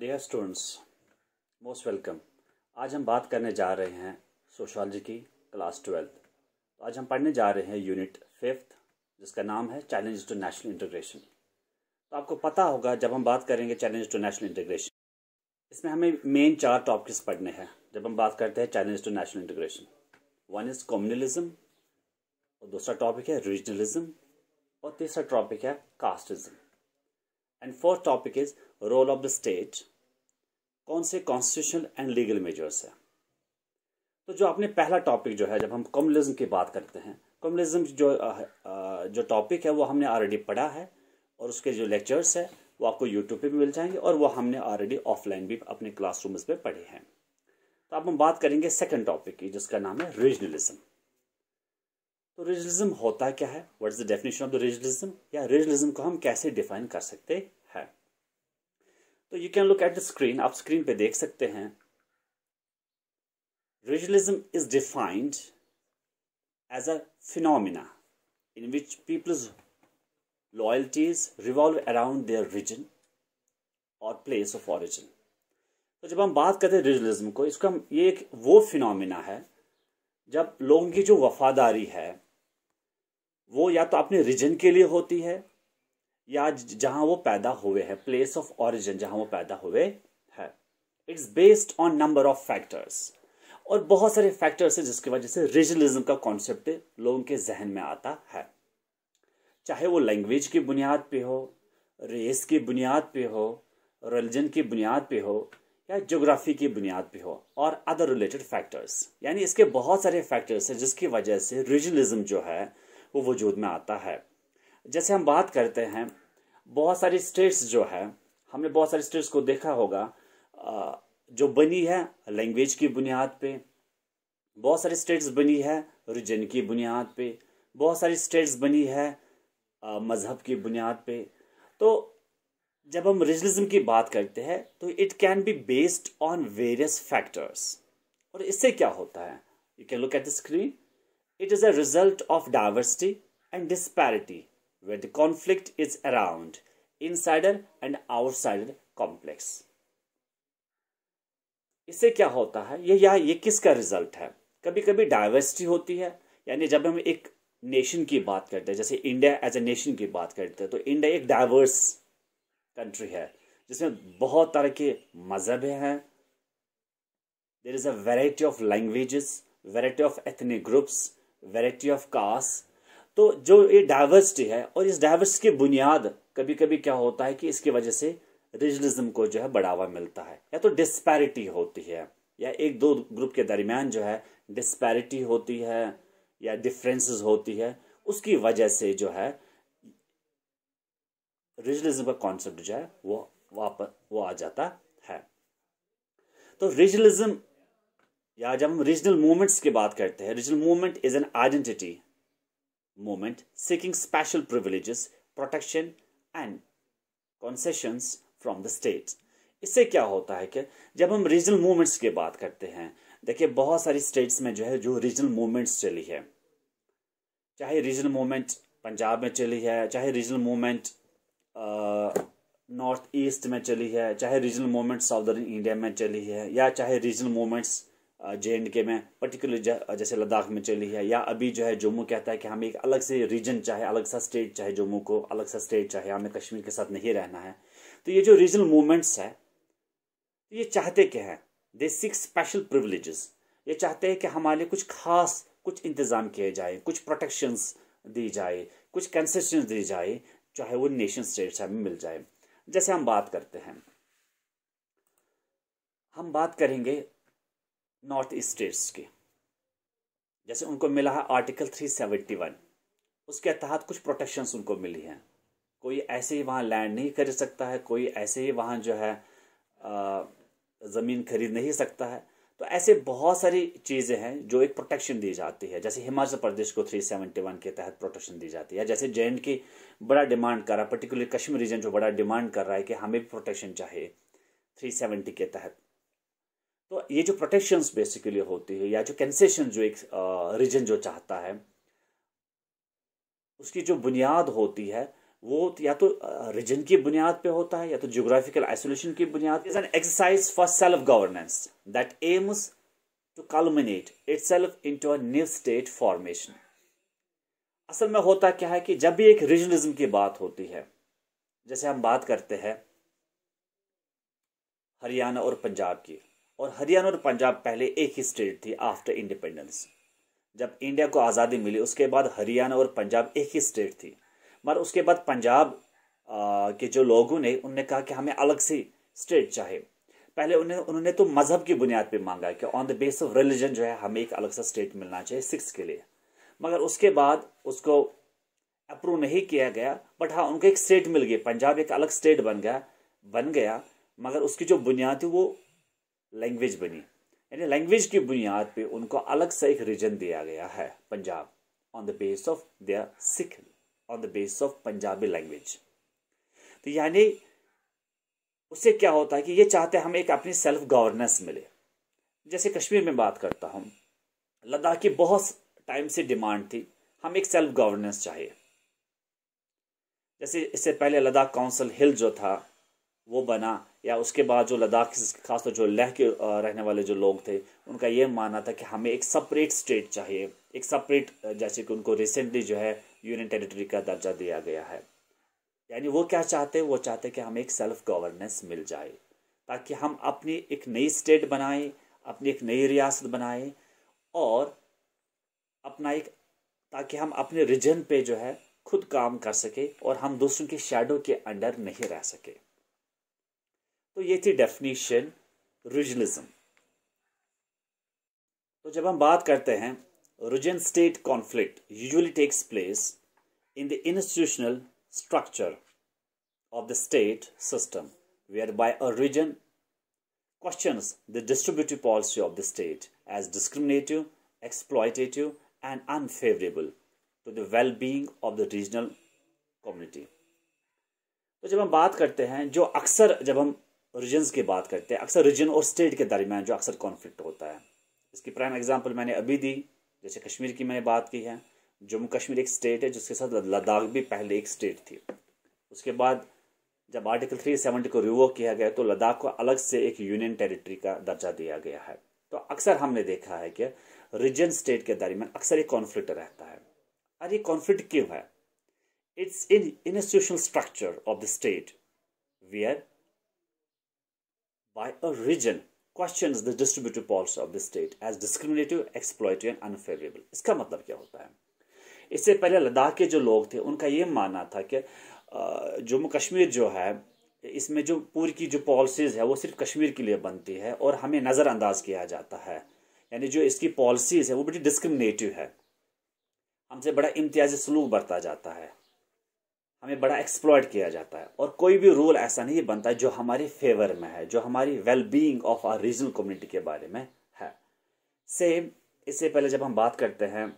Dear students most welcome आज हम बात करने जा रहे हैं सोशोलॉजी की क्लास ट्वेल्थ तो आज हम पढ़ने जा रहे हैं यूनिट फिफ्थ जिसका नाम है चैलेंज टू नेशनल इंटीग्रेशन तो आपको पता होगा जब हम बात करेंगे चैलेंज टू नेशनल इंटीग्रेशन इसमें हमें मेन चार टॉपिक्स पढ़ने हैं जब हम बात करते हैं challenge to national integration one is communalism और दूसरा टॉपिक है रीजनलिज्म और तीसरा टॉपिक है casteism and fourth topic is role of the state कौन से कॉन्स्टिट्यूशनल एंड लीगल मेजर्स है तो जो आपने पहला टॉपिक जो है जब हम कम्युनिज्म की बात करते हैं कम्युनिज्म जो जो टॉपिक है वो हमने ऑलरेडी पढ़ा है और उसके जो लेक्चर्स है वो आपको यूट्यूब पे भी मिल जाएंगे और वो हमने ऑलरेडी ऑफलाइन भी अपने क्लासरूम्स पे पढ़े हैं तो अब हम बात करेंगे सेकंड टॉपिक की जिसका नाम है रीजनलिज्म तो रीजनलिज्म होता क्या है what is the definition of the regionalism या रीजनलिज्म को हम कैसे डिफाइन कर सकते हैं तो you can look at the screen आप स्क्रीन पे देख सकते हैं regionalism is defined as a phenomena in which peoples loyalties revolve around their region और प्लेस ऑफ ऑरिजिन तो जब हम बात करते हैं रिजनलिज्म को इसका ये एक वो फिनोमिना है जब लोगों की जो वफादारी है वो या तो अपने रिजन के लिए होती है या जहां वो पैदा हुए हैं प्लेस ऑफ ऑरिजिन जहां वो पैदा हुए है it's based on number of factors और बहुत सारे फैक्टर्स हैं जिसकी वजह से रिजनलिज्म का कॉन्सेप्ट लोगों के जहन में आता है चाहे वो लैंग्वेज की बुनियाद पे हो रेस की बुनियाद पे हो रिलीजन की बुनियाद पे हो या जोग्राफी की बुनियाद पे हो और अदर रिलेटेड फैक्टर्स यानी इसके बहुत सारे फैक्टर्स हैं जिसकी वजह से रिजनलिज्म जो है वो वजूद में आता है जैसे हम बात करते हैं बहुत सारी स्टेट्स जो है हमने बहुत सारे स्टेट्स को देखा होगा जो बनी है लैंग्वेज की बुनियाद पे बहुत सारी स्टेट्स बनी है रिजन की बुनियाद पे बहुत सारी स्टेट्स बनी है मज़हब की बुनियाद पे तो जब हम रीजनलिज्म की बात करते हैं तो it can be based on various factors और इससे क्या होता है you can look at the screen it is a result of diversity and disparity where the conflict is around insider and outsider complex इससे क्या होता है ये या ये किसका रिजल्ट है कभी कभी डाइवर्सिटी होती है यानी जब हम एक नेशन की बात करते हैं जैसे इंडिया एज ए नेशन की बात करते हैं तो इंडिया एक डाइवर्स कंट्री है जिसमें बहुत तरह के मज़हब हैं there is a variety of languages variety of ethnic groups variety of caste तो जो ये डाइवर्सिटी है और इस डाइवर्सिटी की बुनियाद कभी कभी क्या होता है कि इसकी वजह से रिजलिज्म को जो है बढ़ावा मिलता है या तो डिस्पैरिटी होती है या एक दो ग्रुप के दरमियान जो है डिस्पैरिटी होती है या डिफरेंसेस होती है उसकी वजह से जो है रिजलिज्म का कॉन्सेप्ट जो है वो वापस वो आ जाता है तो रिजनलिज्म या जब हम रीजनल मूवमेंट्स की बात करते हैं regional movement is an identity movement seeking special privileges, protection and concessions from the state. इससे क्या होता है कि जब हम रीजनल मूवमेंट्स की बात करते हैं देखिए बहुत सारी स्टेट्स में जो है जो रीजनल मूवमेंट्स चली है चाहे रीजनल मूवमेंट पंजाब में चली है चाहे रीजनल मूवमेंट नॉर्थ ईस्ट में चली है चाहे रीजनल मूवमेंट साउदर्न इंडिया में चली है या चाहे रीजनल मूवमेंट्स जे एंड के में पर्टिकुलर जैसे लद्दाख में चली है या अभी जो है जम्मू कहता है कि हमें एक अलग से रीजन चाहे अलग सा स्टेट चाहे जम्मू को अलग सा स्टेट चाहे हमें कश्मीर के साथ नहीं रहना है तो ये जो रीजनल मूवमेंट्स है ये चाहते क्या है दे सिक स्पेशल प्रिवलेजेस ये चाहते हैं कि हमारे लिए कुछ खास कुछ इंतज़ाम किए जाए कुछ प्रोटेक्शंस दी जाए कुछ कंसेशन दी जाए चाहे वो नेशन स्टेट हमें मिल जाए जैसे हम बात करते हैं हम बात करेंगे नॉर्थ स्टेट्स की जैसे उनको मिला है आर्टिकल 371 उसके तहत कुछ प्रोटेक्शंस उनको मिली हैं कोई ऐसे ही वहाँ लैंड नहीं खरीद सकता है कोई ऐसे ही वहाँ जो है ज़मीन खरीद नहीं सकता है तो ऐसे बहुत सारी चीज़ें हैं जो एक प्रोटेक्शन दी जाती है जैसे हिमाचल प्रदेश को 371 के तहत प्रोटेक्शन दी जाती है जैसे जे की बड़ा डिमांड कर रहा है पर्टिकुलर कश्मीर रीजन जो बड़ा डिमांड कर रहा है कि हमें भी प्रोटेक्शन चाहिए 370 के तहत तो ये जो प्रोटेक्शंस बेसिकली होती है या जो कंसेशन जो एक रीजन जो चाहता है उसकी जो बुनियाद होती है वो या तो रीजन की बुनियाद पे होता है या तो ज्योग्राफिकल आइसोलेशन की बुनियाद is an exercise for self governance that aims to culminate itself into new state formation असल में होता क्या है कि जब भी एक रीजनलिज्म की बात होती है जैसे हम बात करते हैं हरियाणा और पंजाब की और हरियाणा और पंजाब पहले एक ही स्टेट थी आफ्टर इंडिपेंडेंस जब इंडिया को आज़ादी मिली उसके बाद हरियाणा और पंजाब एक ही स्टेट थी मगर उसके बाद पंजाब के जो लोगों ने उनने कहा कि हमें अलग से स्टेट चाहिए पहले उन्हें उन्होंने तो मजहब की बुनियाद पे मांगा कि on the base of religion जो है हमें एक अलग सा स्टेट मिलना चाहिए सिक्स के लिए मगर उसके बाद उसको अप्रूव नहीं किया गया बट हाँ उनको एक स्टेट मिल गई पंजाब एक अलग स्टेट बन गया बन गया मगर उसकी जो बुनियाद थी वो लैंग्वेज बनी यानी लैंग्वेज की बुनियाद पे उनको अलग सा एक रीजन दिया गया है Punjab on the base of their Sikh on the base of Punjabi language तो यानी उससे क्या होता है कि ये चाहते हैं हमें एक अपनी सेल्फ गवर्नेंस मिले जैसे कश्मीर में बात करता हूँ लद्दाख की बहुत टाइम से डिमांड थी हम एक सेल्फ गवर्नेंस चाहिए जैसे इससे पहले लद्दाख काउंसिल हिल जो था वो बना या उसके बाद जो लद्दाख खासतौर जो लह के रहने वाले जो लोग थे उनका ये मानना था कि हमें एक सपरेट स्टेट चाहिए एक सपरेट जैसे कि उनको रिसेंटली जो है यूनियन टेरिटरी का दर्जा दिया गया है यानी वो क्या चाहते वो चाहते कि हमें एक सेल्फ गवर्नेंस मिल जाए ताकि हम अपनी एक नई स्टेट बनाएं अपनी एक नई रियासत बनाएं और अपना एक ताकि हम अपने रीजन पे जो है खुद काम कर सके और हम दूसरों के शेडो के अंडर नहीं रह सकें तो ये थी डेफिनेशन रिजनिज्म तो जब हम बात करते हैं region state conflict usually takes place in the institutional structure of the state system we are by a region question the distributive policy of the state as discriminative exploitative and unfavourable to the well being of the regional community तो जब हम बात करते हैं जो अक्सर जब हम रीजन्स की बात करते हैं अक्सर रीजन और स्टेट के दरमियान जो अक्सर कॉन्फ्लिक्ट होता है इसकी प्राइम एग्जाम्पल मैंने अभी दी जैसे कश्मीर की मैंने बात की है जम्मू कश्मीर एक स्टेट है जिसके साथ लद्दाख भी पहले एक स्टेट थी उसके बाद जब आर्टिकल थ्री सेवेंटी को रिवोक किया गया तो लद्दाख को अलग से एक यूनियन टेरिटरी का दर्जा दिया गया है तो अक्सर हमने देखा है कि रीजन स्टेट के दरमियान अक्सर एक कॉन्फ्लिक्ट रहता है और ये कॉन्फ्लिक्ट क्यों है it's in institutional structure of the state where by a region questions the distributive policy of the state as discriminative exploitative and unfavourable इसका मतलब क्या होता है इससे पहले लद्दाख के जो लोग थे उनका ये मानना था कि जम्मू कश्मीर जो है इसमें जो पूरी की जो पॉलिसीज़ है वो सिर्फ कश्मीर के लिए बनती है और हमें नज़रअंदाज किया जाता है यानी जो इसकी पॉलिसीज़ है वो बड़ी डिस्क्रिमिनेटिव है हमसे बड़ा इम्तियाजी सलूक बरता जाता है हमें बड़ा एक्सप्लॉयट किया जाता है और कोई भी रूल ऐसा नहीं बनता जो हमारे फेवर में है जो हमारी wellbeing of our regional community के बारे में है सेम इससे पहले जब हम बात करते हैं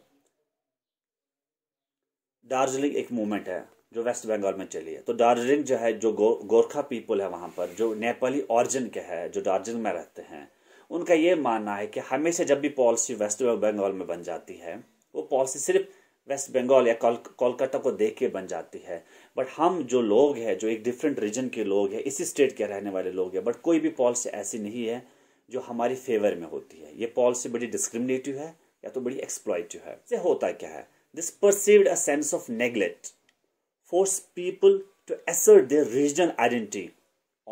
दार्जिलिंग एक मूवमेंट है जो वेस्ट बंगाल में चली है तो दार्जिलिंग जो है जो गो, गोरखा पीपल है वहाँ पर जो नेपाली ऑरिजिन के है जो दार्जिलिंग में रहते हैं उनका ये मानना है कि हमेशा जब भी पॉलिसी वेस्ट बंगाल में बन जाती है वो पॉलिसी सिर्फ वेस्ट बंगाल या कोलकाता को देख के बन जाती है बट हम जो लोग हैं जो एक डिफरेंट रीजन के लोग हैं इसी स्टेट के रहने वाले लोग हैं बट कोई भी पॉलिसी ऐसी नहीं है जो हमारी फेवर में होती है ये पॉलिसी बड़ी डिस्क्रिमिनेटिव है या तो बड़ी एक्सप्लॉयटिव है इससे होता क्या है this perceived a sense of neglect force people to assert their regional identity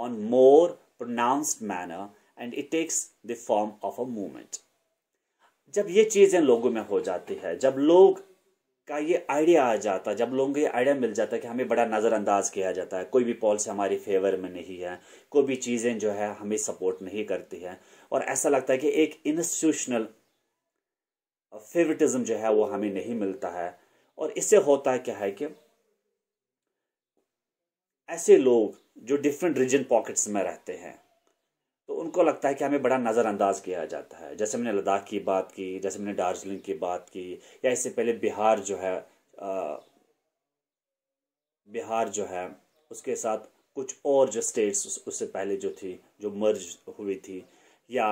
on more pronounced manner and it takes the form of a movement जब ये चीज़ें लोगों में हो जाती है जब लोग का ये आइडिया आ जाता जब लोगों को ये आइडिया मिल जाता है कि हमें बड़ा नज़रअंदाज किया जाता है कोई भी पॉलिसी हमारी फेवर में नहीं है कोई भी चीज़ें जो है हमें सपोर्ट नहीं करती है और ऐसा लगता है कि एक इंस्टीट्यूशनल फेवरेटिज्म जो है वो हमें नहीं मिलता है और इससे होता है क्या है कि ऐसे लोग जो डिफरेंट रीजन पॉकेट्स में रहते हैं तो उनको लगता है कि हमें बड़ा नज़रअंदाज किया जाता है जैसे मैंने लद्दाख की बात की जैसे मैंने दार्जिलिंग की बात की या इससे पहले बिहार जो है आ, बिहार जो है उसके साथ कुछ और जो स्टेट्स उससे पहले जो थी जो मर्ज हुई थी या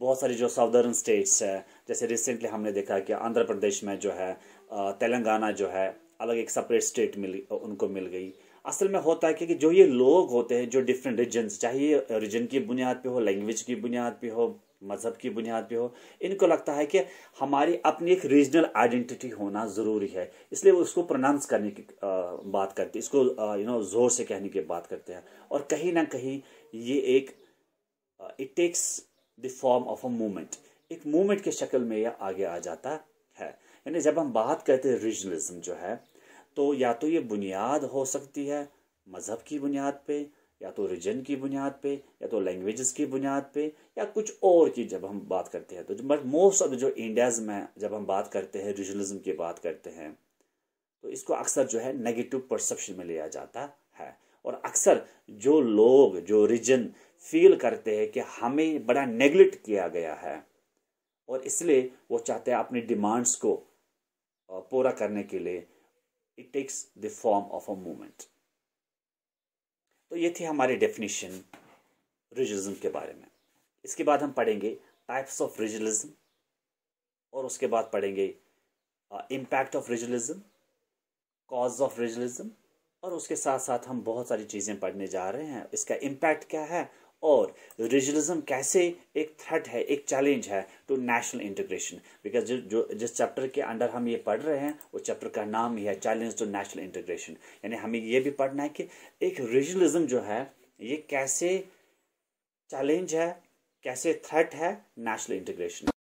बहुत सारी जो साउदर्न स्टेट्स है जैसे रिसेंटली हमने देखा कि आंध्र प्रदेश में जो है तेलंगाना जो है अलग एक सेपरेट स्टेट मिल उनको मिल गई असल में होता है कि जो ये लोग होते हैं जो डिफरेंट रिजन्स चाहे ये रिजन की बुनियाद पे हो लैंग्वेज की बुनियाद पे हो मज़हब की बुनियाद पे हो इनको लगता है कि हमारी अपनी एक रीजनल आइडेंटिटी होना ज़रूरी है इसलिए वो इसको प्रोनाउंस करने की बात करते हैं इसको यू नो ज़ोर से कहने की बात करते हैं और कहीं ना कहीं ये एक it takes the form of a movement एक मूवमेंट के शक्ल में यह आगे आ जाता है यानी जब हम बात करते हैं रीजनलिज्म जो है तो या तो ये बुनियाद हो सकती है मज़हब की बुनियाद पे या तो रिजन की बुनियाद पे या तो लैंग्वेजेस की बुनियाद पे या कुछ और की जब हम बात करते हैं तो बट मोस्ट ऑफ जो इंडियाज़ में जब हम बात करते हैं रिजनलिज्म की बात करते हैं तो इसको अक्सर जो है नेगेटिव परसेप्शन में लिया जाता है और अक्सर जो लोग जो रिजन फील करते हैं कि हमें बड़ा नेग्लेक्ट किया गया है और इसलिए वो चाहते हैं अपनी डिमांड्स को पूरा करने के लिए it takes the form of a movement तो ये थी हमारी डेफिनेशन रिजलिज्म के बारे में इसके बाद हम पढ़ेंगे टाइप्स ऑफ रिजलिज्म और उसके बाद पढ़ेंगे impact of regionalism cause of regionalism और उसके साथ साथ हम बहुत सारी चीज़ें पढ़ने जा रहे हैं इसका इम्पैक्ट क्या है और रीजनलिज्म कैसे एक थ्रेट है एक चैलेंज है टू नेशनल इंटीग्रेशन बिकॉज जो, जो जिस चैप्टर के अंडर हम ये पढ़ रहे हैं उस चैप्टर का नाम ही है चैलेंज टू नेशनल इंटीग्रेशन यानी हमें ये भी पढ़ना है कि एक रीजनलिज्म जो है ये कैसे चैलेंज है कैसे थ्रेट है नेशनल इंटीग्रेशन